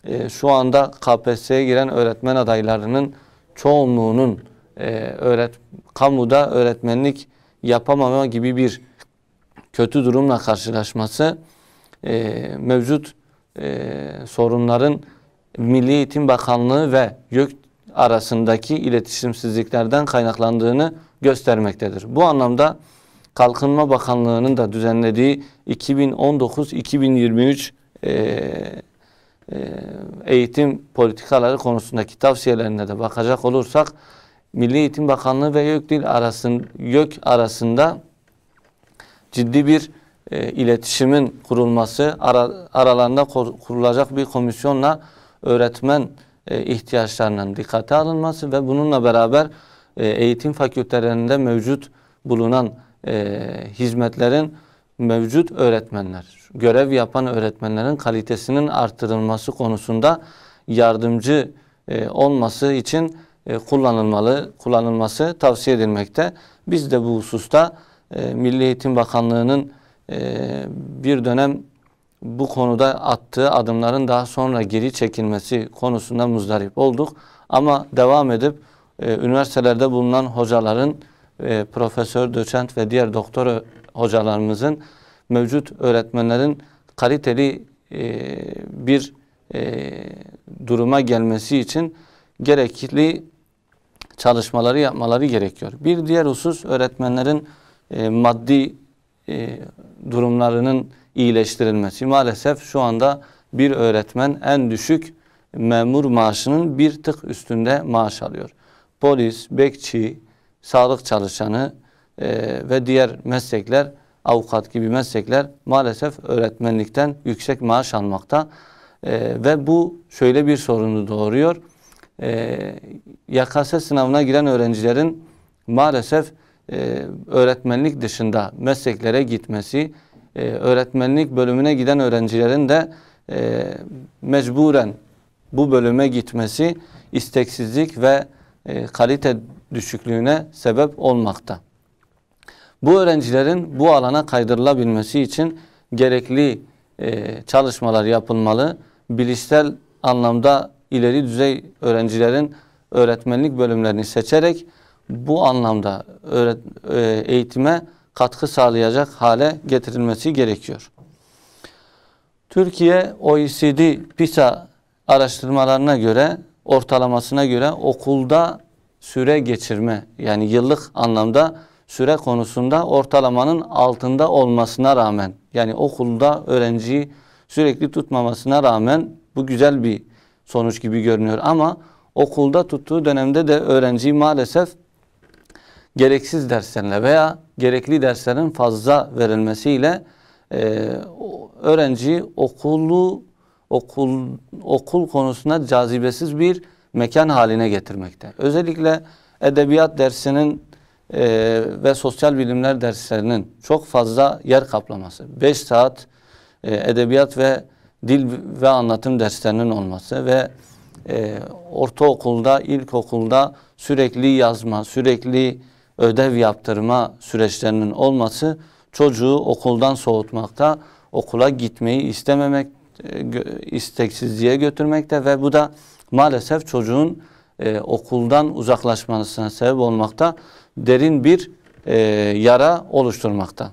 e, şu anda KPSS'ye giren öğretmen adaylarının çoğunluğunun e, öğret kamuda öğretmenlik yapamama gibi bir kötü durumla karşılaşması e, mevcut e, sorunların Milli Eğitim Bakanlığı ve YÖK arasındaki iletişimsizliklerden kaynaklandığını göstermektedir. Bu anlamda Kalkınma Bakanlığı'nın da düzenlediği 2019-2023 e, e, eğitim politikaları konusundaki tavsiyelerine de bakacak olursak Milli Eğitim Bakanlığı ve YÖKDİL arasın, YÖK arasında ciddi bir e, iletişimin kurulması, ara, aralarında kurulacak bir komisyonla öğretmen e, ihtiyaçlarının dikkate alınması ve bununla beraber e, eğitim fakültelerinde mevcut bulunan e, hizmetlerin mevcut öğretmenler, görev yapan öğretmenlerin kalitesinin artırılması konusunda yardımcı e, olması için e, kullanılmalı, kullanılması tavsiye edilmekte. Biz de bu hususta e, Milli Eğitim Bakanlığı'nın e, bir dönem bu konuda attığı adımların daha sonra geri çekilmesi konusunda muzdarip olduk. Ama devam edip e, üniversitelerde bulunan hocaların e, profesör, doçent ve diğer doktor hocalarımızın mevcut öğretmenlerin kaliteli e, bir e, duruma gelmesi için gerekli çalışmaları yapmaları gerekiyor. Bir diğer husus öğretmenlerin e, maddi e, durumlarının iyileştirilmesi. Maalesef şu anda bir öğretmen en düşük memur maaşının bir tık üstünde maaş alıyor. Polis, bekçi, sağlık çalışanı e, ve diğer meslekler, avukat gibi meslekler maalesef öğretmenlikten yüksek maaş almakta. E, ve bu şöyle bir sorunu doğuruyor. E, YKS sınavına giren öğrencilerin maalesef e, öğretmenlik dışında mesleklere gitmesi, e, öğretmenlik bölümüne giden öğrencilerin de e, mecburen bu bölüme gitmesi isteksizlik ve e, kalite düşüklüğüne sebep olmakta. Bu öğrencilerin bu alana kaydırılabilmesi için gerekli e, çalışmalar yapılmalı. Bilişsel anlamda ileri düzey öğrencilerin öğretmenlik bölümlerini seçerek bu anlamda öğret, e, eğitime katkı sağlayacak hale getirilmesi gerekiyor. Türkiye OECD PISA araştırmalarına göre ortalamasına göre okulda süre geçirme yani yıllık anlamda süre konusunda ortalamanın altında olmasına rağmen yani okulda öğrenciyi sürekli tutmamasına rağmen bu güzel bir sonuç gibi görünüyor ama okulda tuttuğu dönemde de öğrenciyi maalesef gereksiz derslerle veya gerekli derslerin fazla verilmesiyle e, öğrenci okulu okul okul konusunda cazibesiz bir mekan haline getirmekte. Özellikle edebiyat dersinin e, ve sosyal bilimler derslerinin çok fazla yer kaplaması. 5 saat e, edebiyat ve dil ve anlatım derslerinin olması ve e, ortaokulda, ilkokulda sürekli yazma, sürekli ödev yaptırma süreçlerinin olması çocuğu okuldan soğutmakta, okula gitmeyi istememek, e, isteksizliğe götürmekte ve bu da maalesef çocuğun e, okuldan uzaklaşmasına sebep olmakta derin bir e, yara oluşturmakta.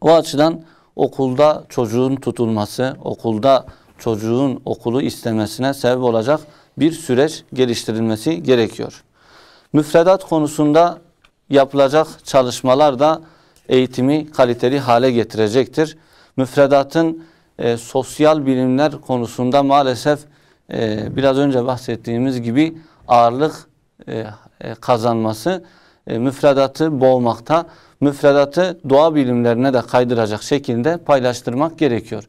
O açıdan okulda çocuğun tutulması, okulda çocuğun okulu istemesine sebep olacak bir süreç geliştirilmesi gerekiyor. Müfredat konusunda yapılacak çalışmalar da eğitimi kaliteli hale getirecektir. Müfredatın e, sosyal bilimler konusunda maalesef e, biraz önce bahsettiğimiz gibi ağırlık e, e, kazanması e, müfredatı boğmakta. Müfredatı doğa bilimlerine de kaydıracak şekilde paylaştırmak gerekiyor.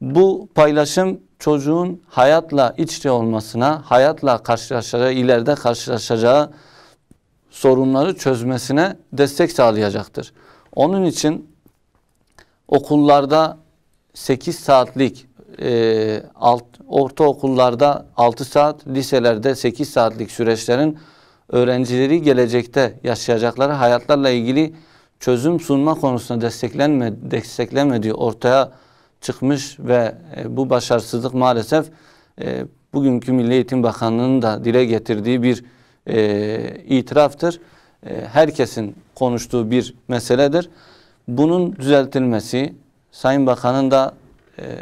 Bu paylaşım çocuğun hayatla iç olmasına, hayatla karşılaşacağı, ileride karşılaşacağı sorunları çözmesine destek sağlayacaktır. Onun için okullarda 8 saatlik e, alt, ortaokullarda 6 saat, liselerde 8 saatlik süreçlerin öğrencileri gelecekte yaşayacakları hayatlarla ilgili çözüm sunma konusunda desteklenme, desteklenmediği ortaya çıkmış ve e, bu başarısızlık maalesef e, bugünkü Milli Eğitim Bakanlığı'nın da dile getirdiği bir e, itiraftır. E, herkesin konuştuğu bir meseledir. Bunun düzeltilmesi, Sayın Bakan'ın da e,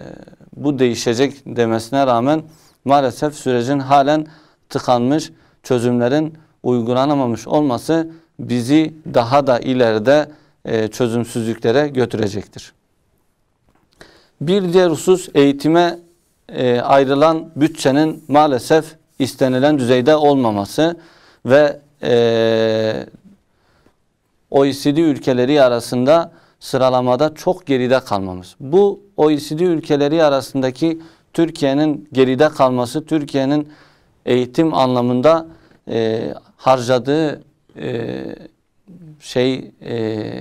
bu değişecek demesine rağmen maalesef sürecin halen tıkanmış, çözümlerin uygulanamamış olması bizi daha da ileride e, çözümsüzlüklere götürecektir. Bir diğer husus eğitime e, ayrılan bütçenin maalesef istenilen düzeyde olmaması ve e, OECD ülkeleri arasında sıralamada çok geride kalmamız. Bu OECD ülkeleri arasındaki Türkiye'nin geride kalması, Türkiye'nin eğitim anlamında e, harcadığı e, şey e,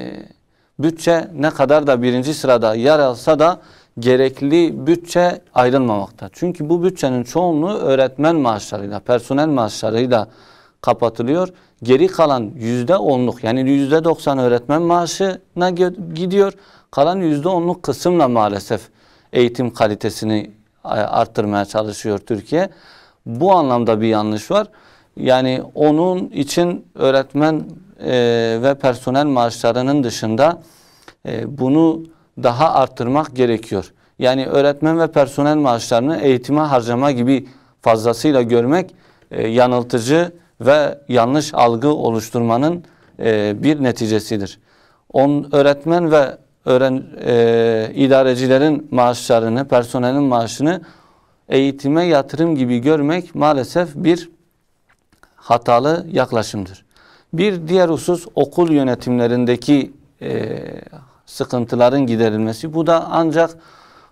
bütçe ne kadar da birinci sırada yer alsa da gerekli bütçe ayrılmamakta. Çünkü bu bütçenin çoğunluğu öğretmen maaşlarıyla, personel maaşlarıyla kapatılıyor. Geri kalan yüzde onluk yani yüzde doksan öğretmen maaşına gidiyor. Kalan yüzde onluk kısımla maalesef eğitim kalitesini e, arttırmaya çalışıyor Türkiye. Bu anlamda bir yanlış var. Yani onun için öğretmen e, ve personel maaşlarının dışında e, bunu daha arttırmak gerekiyor. Yani öğretmen ve personel maaşlarını eğitime harcama gibi fazlasıyla görmek e, yanıltıcı ve yanlış algı oluşturmanın e, bir neticesidir. On öğretmen ve öğren e, idarecilerin maaşlarını, personelin maaşını eğitime yatırım gibi görmek maalesef bir hatalı yaklaşımdır. Bir diğer husus okul yönetimlerindeki e, sıkıntıların giderilmesi. Bu da ancak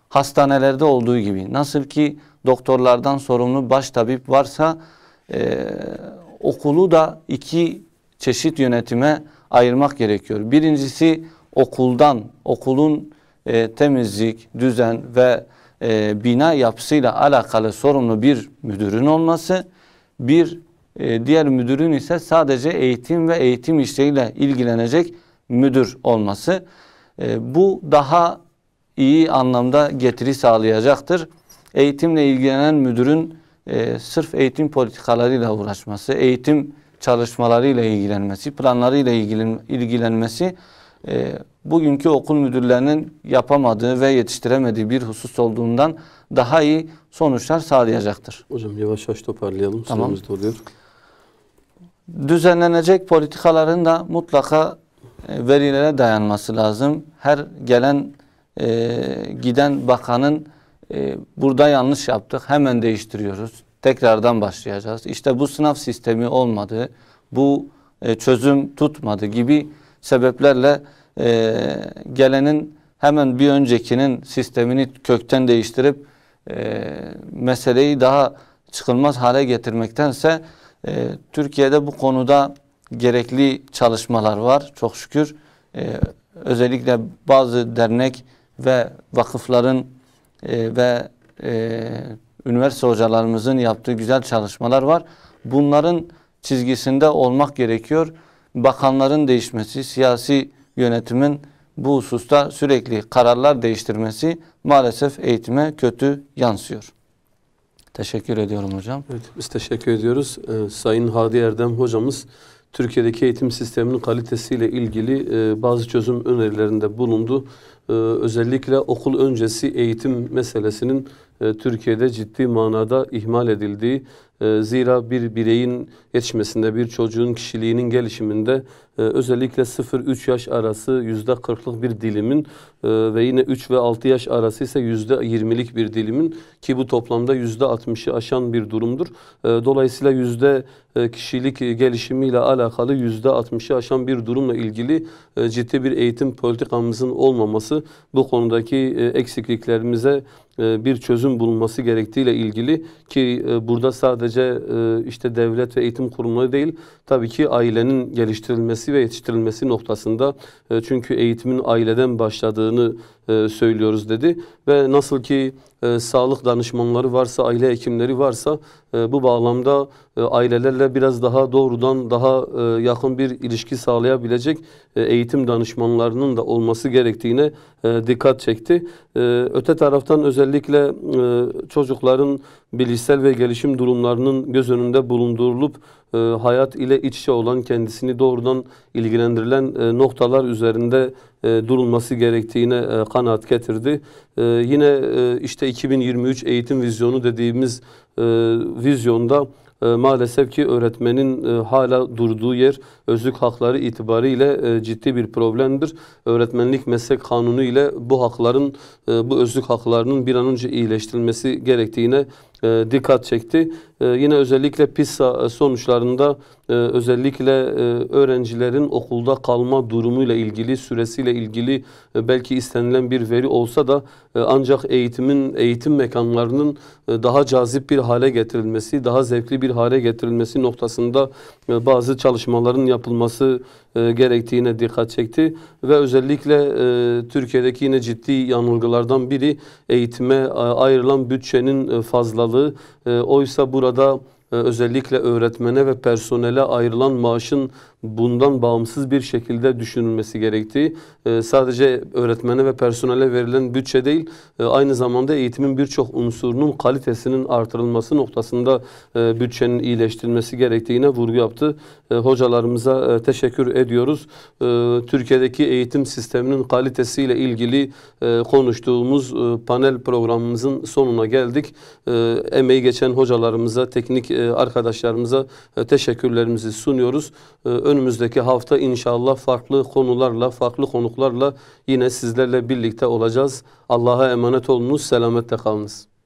hastanelerde olduğu gibi. Nasıl ki doktorlardan sorumlu baş tabip varsa e, okulu da iki çeşit yönetime ayırmak gerekiyor. Birincisi okuldan, okulun e, temizlik, düzen ve e, bina yapısıyla alakalı sorumlu bir müdürün olması, bir e, diğer müdürün ise sadece eğitim ve eğitim işleriyle ilgilenecek müdür olması. E, bu daha iyi anlamda getiri sağlayacaktır. Eğitimle ilgilenen müdürün e, sırf eğitim politikalarıyla uğraşması, eğitim çalışmalarıyla ilgilenmesi, planlarıyla ilgilen, ilgilenmesi e, bugünkü okul müdürlerinin yapamadığı ve yetiştiremediği bir husus olduğundan daha iyi sonuçlar sağlayacaktır. Hocam yavaş yavaş toparlayalım. Tamam. Süremiz doluyor. Düzenlenecek politikaların da mutlaka e, verilere dayanması lazım. Her gelen e, giden bakanın e, burada yanlış yaptık hemen değiştiriyoruz. Tekrardan başlayacağız. İşte bu sınav sistemi olmadı, bu e, çözüm tutmadı gibi sebeplerle e, gelenin hemen bir öncekinin sistemini kökten değiştirip e, meseleyi daha çıkılmaz hale getirmektense e, Türkiye'de bu konuda gerekli çalışmalar var çok şükür. E, özellikle bazı dernek ve vakıfların e, ve e, üniversite hocalarımızın yaptığı güzel çalışmalar var. Bunların çizgisinde olmak gerekiyor. Bakanların değişmesi, siyasi yönetimin bu hususta sürekli kararlar değiştirmesi maalesef eğitime kötü yansıyor. Teşekkür ediyorum hocam. Evet, biz teşekkür ediyoruz. Ee, Sayın Hadi Erdem hocamız Türkiye'deki eğitim sisteminin kalitesiyle ilgili e, bazı çözüm önerilerinde bulundu. Ee, özellikle okul öncesi eğitim meselesinin e, Türkiye'de ciddi manada ihmal edildiği e, zira bir bireyin yetişmesinde bir çocuğun kişiliğinin gelişiminde e, özellikle 0-3 yaş arası yüzde %40'lık bir dilimin ve yine 3 ve 6 yaş arası ise yüzde %20'lik bir dilimin ki bu toplamda yüzde %60'ı aşan bir durumdur. Dolayısıyla yüzde kişilik gelişimiyle alakalı yüzde %60'ı aşan bir durumla ilgili ciddi bir eğitim politikamızın olmaması bu konudaki eksikliklerimize e, bir çözüm bulunması gerektiğiyle ilgili ki e, burada sadece e, işte devlet ve eğitim kurumları değil tabii ki ailenin geliştirilmesi ve yetiştirilmesi noktasında çünkü eğitimin aileden başladığını söylüyoruz dedi ve nasıl ki e, sağlık danışmanları varsa, aile hekimleri varsa e, bu bağlamda e, ailelerle biraz daha doğrudan daha e, yakın bir ilişki sağlayabilecek e, eğitim danışmanlarının da olması gerektiğine e, dikkat çekti. E, öte taraftan özellikle e, çocukların bilişsel ve gelişim durumlarının göz önünde bulundurulup e, hayat ile iç içe olan kendisini doğrudan ilgilendirilen e, noktalar üzerinde e, durulması gerektiğine e, kanaat getirdi. E, yine işte 2023 eğitim vizyonu dediğimiz vizyonda maalesef ki öğretmenin hala durduğu yer özlük hakları itibariyle ciddi bir problemdir. Öğretmenlik meslek kanunu ile bu hakların bu özlük haklarının bir an önce iyileştirilmesi gerektiğine e, dikkat çekti. E, yine özellikle PISA e, sonuçlarında e, özellikle e, öğrencilerin okulda kalma durumuyla ilgili, süresiyle ilgili e, belki istenilen bir veri olsa da e, ancak eğitimin eğitim mekanlarının e, daha cazip bir hale getirilmesi, daha zevkli bir hale getirilmesi noktasında e, bazı çalışmaların yapılması e, gerektiğine dikkat çekti ve özellikle e, Türkiye'deki yine ciddi yanılgılardan biri eğitime ayrılan bütçenin e, fazlalığı. E, oysa burada e, özellikle öğretmene ve personele ayrılan maaşın bundan bağımsız bir şekilde düşünülmesi gerektiği e, sadece öğretmene ve personele verilen bütçe değil e, aynı zamanda eğitimin birçok unsurunun kalitesinin artırılması noktasında e, bütçenin iyileştirilmesi gerektiğine vurgu yaptı. hocalarımıza teşekkür ediyoruz. Türkiye'deki eğitim sisteminin kalitesiyle ilgili konuştuğumuz panel programımızın sonuna geldik. emeği geçen hocalarımıza, teknik arkadaşlarımıza teşekkürlerimizi sunuyoruz önümüzdeki hafta inşallah farklı konularla, farklı konuklarla yine sizlerle birlikte olacağız. Allah'a emanet olunuz, selamette kalınız.